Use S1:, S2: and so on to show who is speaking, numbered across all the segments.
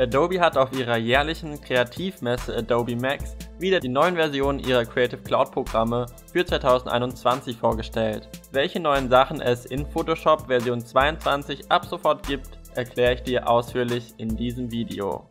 S1: Adobe hat auf ihrer jährlichen Kreativmesse Adobe Max wieder die neuen Versionen ihrer Creative Cloud Programme für 2021 vorgestellt. Welche neuen Sachen es in Photoshop Version 22 ab sofort gibt, erkläre ich dir ausführlich in diesem Video.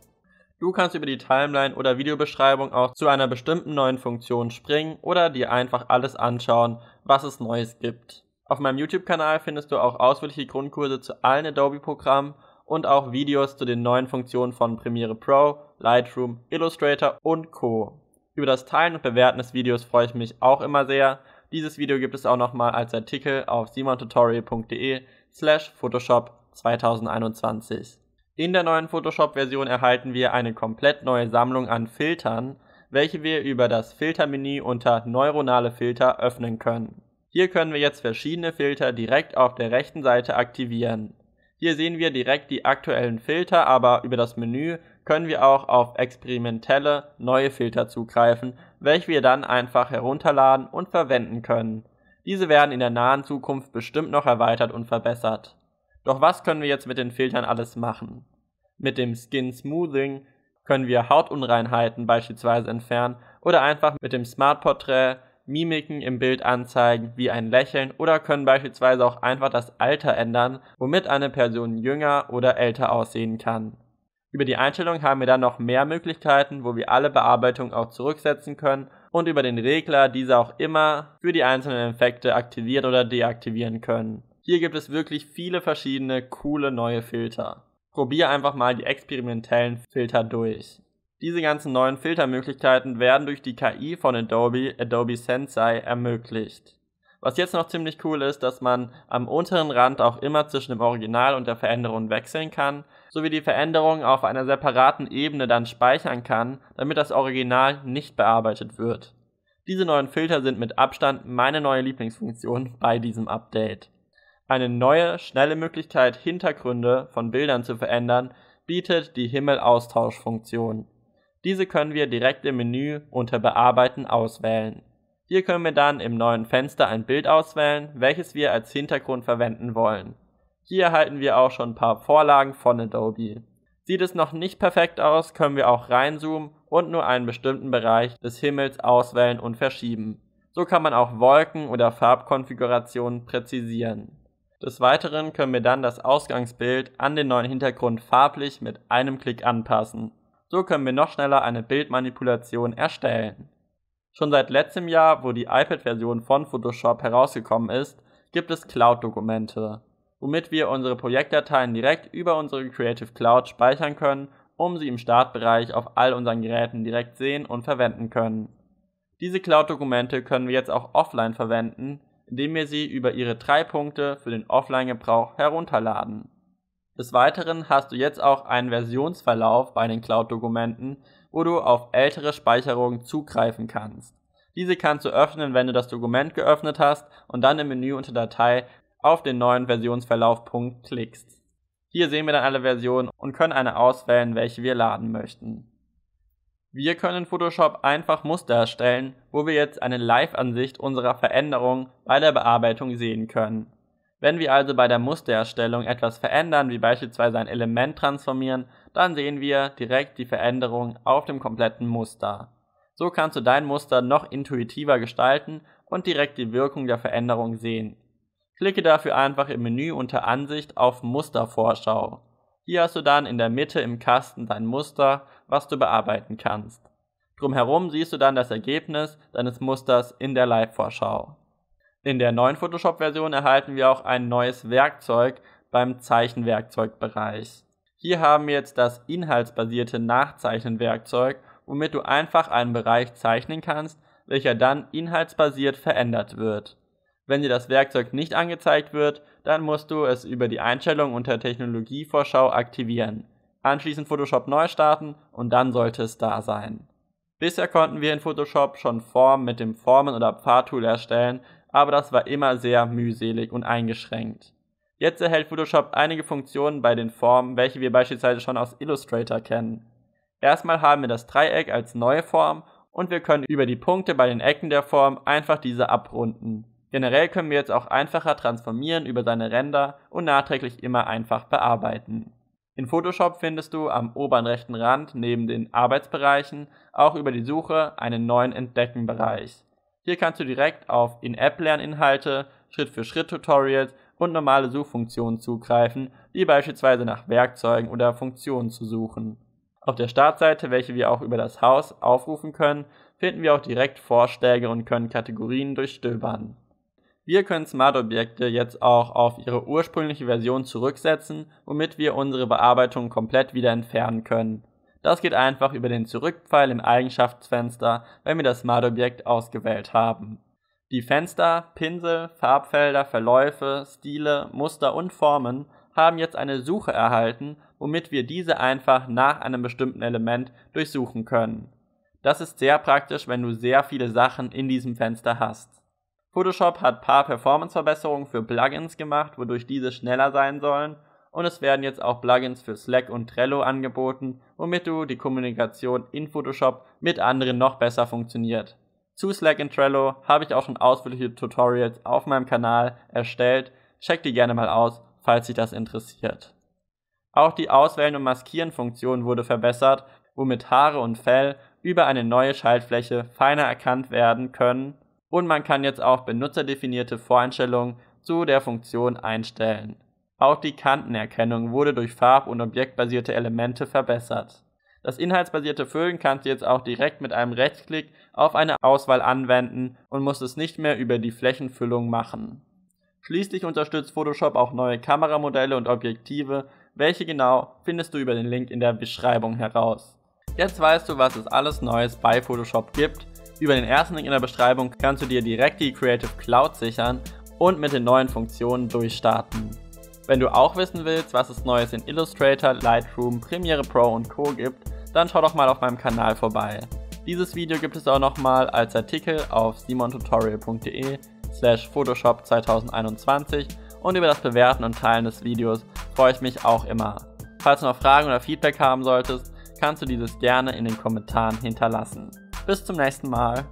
S1: Du kannst über die Timeline oder Videobeschreibung auch zu einer bestimmten neuen Funktion springen oder dir einfach alles anschauen, was es Neues gibt. Auf meinem YouTube-Kanal findest du auch ausführliche Grundkurse zu allen Adobe-Programmen und auch Videos zu den neuen Funktionen von Premiere Pro, Lightroom, Illustrator und Co. Über das Teilen und Bewerten des Videos freue ich mich auch immer sehr. Dieses Video gibt es auch nochmal als Artikel auf simontutorial.de slash Photoshop 2021. In der neuen Photoshop-Version erhalten wir eine komplett neue Sammlung an Filtern, welche wir über das Filtermenü unter Neuronale Filter öffnen können. Hier können wir jetzt verschiedene Filter direkt auf der rechten Seite aktivieren. Hier sehen wir direkt die aktuellen Filter, aber über das Menü können wir auch auf experimentelle neue Filter zugreifen, welche wir dann einfach herunterladen und verwenden können. Diese werden in der nahen Zukunft bestimmt noch erweitert und verbessert. Doch was können wir jetzt mit den Filtern alles machen? Mit dem Skin Smoothing können wir Hautunreinheiten beispielsweise entfernen oder einfach mit dem Smart Portrait Mimiken im Bild anzeigen, wie ein Lächeln oder können beispielsweise auch einfach das Alter ändern, womit eine Person jünger oder älter aussehen kann. Über die Einstellung haben wir dann noch mehr Möglichkeiten, wo wir alle Bearbeitungen auch zurücksetzen können und über den Regler diese auch immer für die einzelnen Effekte aktivieren oder deaktivieren können. Hier gibt es wirklich viele verschiedene coole neue Filter. Probier einfach mal die experimentellen Filter durch. Diese ganzen neuen Filtermöglichkeiten werden durch die KI von Adobe, Adobe Sensei, ermöglicht. Was jetzt noch ziemlich cool ist, dass man am unteren Rand auch immer zwischen dem Original und der Veränderung wechseln kann, sowie die Veränderung auf einer separaten Ebene dann speichern kann, damit das Original nicht bearbeitet wird. Diese neuen Filter sind mit Abstand meine neue Lieblingsfunktion bei diesem Update. Eine neue, schnelle Möglichkeit, Hintergründe von Bildern zu verändern, bietet die Himmelaustauschfunktion. Diese können wir direkt im Menü unter Bearbeiten auswählen. Hier können wir dann im neuen Fenster ein Bild auswählen, welches wir als Hintergrund verwenden wollen. Hier erhalten wir auch schon ein paar Vorlagen von Adobe. Sieht es noch nicht perfekt aus, können wir auch reinzoomen und nur einen bestimmten Bereich des Himmels auswählen und verschieben. So kann man auch Wolken oder Farbkonfigurationen präzisieren. Des Weiteren können wir dann das Ausgangsbild an den neuen Hintergrund farblich mit einem Klick anpassen. So können wir noch schneller eine Bildmanipulation erstellen. Schon seit letztem Jahr, wo die iPad-Version von Photoshop herausgekommen ist, gibt es Cloud-Dokumente, womit wir unsere Projektdateien direkt über unsere Creative Cloud speichern können, um sie im Startbereich auf all unseren Geräten direkt sehen und verwenden können. Diese Cloud-Dokumente können wir jetzt auch offline verwenden, indem wir sie über ihre drei Punkte für den Offline-Gebrauch herunterladen. Des Weiteren hast du jetzt auch einen Versionsverlauf bei den Cloud-Dokumenten, wo du auf ältere Speicherungen zugreifen kannst. Diese kannst du öffnen, wenn du das Dokument geöffnet hast und dann im Menü unter Datei auf den neuen Versionsverlaufpunkt klickst. Hier sehen wir dann alle Versionen und können eine auswählen, welche wir laden möchten. Wir können in Photoshop einfach Muster erstellen, wo wir jetzt eine Live-Ansicht unserer Veränderungen bei der Bearbeitung sehen können. Wenn wir also bei der Mustererstellung etwas verändern, wie beispielsweise ein Element transformieren, dann sehen wir direkt die Veränderung auf dem kompletten Muster. So kannst du dein Muster noch intuitiver gestalten und direkt die Wirkung der Veränderung sehen. Klicke dafür einfach im Menü unter Ansicht auf Mustervorschau. Hier hast du dann in der Mitte im Kasten dein Muster, was du bearbeiten kannst. Drumherum siehst du dann das Ergebnis deines Musters in der Live-Vorschau. In der neuen Photoshop-Version erhalten wir auch ein neues Werkzeug beim Zeichenwerkzeugbereich. Hier haben wir jetzt das inhaltsbasierte Nachzeichnen-Werkzeug, womit du einfach einen Bereich zeichnen kannst, welcher dann inhaltsbasiert verändert wird. Wenn dir das Werkzeug nicht angezeigt wird, dann musst du es über die Einstellung unter Technologievorschau aktivieren. Anschließend Photoshop neu starten und dann sollte es da sein. Bisher konnten wir in Photoshop schon Formen mit dem Formen- oder Pfadtool erstellen, aber das war immer sehr mühselig und eingeschränkt. Jetzt erhält Photoshop einige Funktionen bei den Formen, welche wir beispielsweise schon aus Illustrator kennen. Erstmal haben wir das Dreieck als neue Form und wir können über die Punkte bei den Ecken der Form einfach diese abrunden. Generell können wir jetzt auch einfacher transformieren über seine Ränder und nachträglich immer einfach bearbeiten. In Photoshop findest du am oberen rechten Rand neben den Arbeitsbereichen auch über die Suche einen neuen Entdeckenbereich. Hier kannst du direkt auf In-App-Lerninhalte, Schritt-für-Schritt-Tutorials und normale Suchfunktionen zugreifen, wie beispielsweise nach Werkzeugen oder Funktionen zu suchen. Auf der Startseite, welche wir auch über das Haus aufrufen können, finden wir auch direkt Vorschläge und können Kategorien durchstöbern. Wir können Smart-Objekte jetzt auch auf ihre ursprüngliche Version zurücksetzen, womit wir unsere Bearbeitung komplett wieder entfernen können. Das geht einfach über den Zurückpfeil im Eigenschaftsfenster, wenn wir das Malobjekt ausgewählt haben. Die Fenster, Pinsel, Farbfelder, Verläufe, Stile, Muster und Formen haben jetzt eine Suche erhalten, womit wir diese einfach nach einem bestimmten Element durchsuchen können. Das ist sehr praktisch, wenn du sehr viele Sachen in diesem Fenster hast. Photoshop hat paar Performance-Verbesserungen für Plugins gemacht, wodurch diese schneller sein sollen und es werden jetzt auch Plugins für Slack und Trello angeboten, womit du die Kommunikation in Photoshop mit anderen noch besser funktioniert. Zu Slack und Trello habe ich auch schon ausführliche Tutorials auf meinem Kanal erstellt. Check die gerne mal aus, falls dich das interessiert. Auch die Auswählen- und Maskieren-Funktion wurde verbessert, womit Haare und Fell über eine neue Schaltfläche feiner erkannt werden können und man kann jetzt auch benutzerdefinierte Voreinstellungen zu der Funktion einstellen. Auch die Kantenerkennung wurde durch farb- und objektbasierte Elemente verbessert. Das inhaltsbasierte Füllen kannst du jetzt auch direkt mit einem Rechtsklick auf eine Auswahl anwenden und musst es nicht mehr über die Flächenfüllung machen. Schließlich unterstützt Photoshop auch neue Kameramodelle und Objektive, welche genau findest du über den Link in der Beschreibung heraus. Jetzt weißt du, was es alles Neues bei Photoshop gibt. Über den ersten Link in der Beschreibung kannst du dir direkt die Creative Cloud sichern und mit den neuen Funktionen durchstarten. Wenn du auch wissen willst, was es Neues in Illustrator, Lightroom, Premiere Pro und Co. gibt, dann schau doch mal auf meinem Kanal vorbei. Dieses Video gibt es auch nochmal als Artikel auf simontutorial.de slash Photoshop 2021 und über das Bewerten und Teilen des Videos freue ich mich auch immer. Falls du noch Fragen oder Feedback haben solltest, kannst du dieses gerne in den Kommentaren hinterlassen. Bis zum nächsten Mal.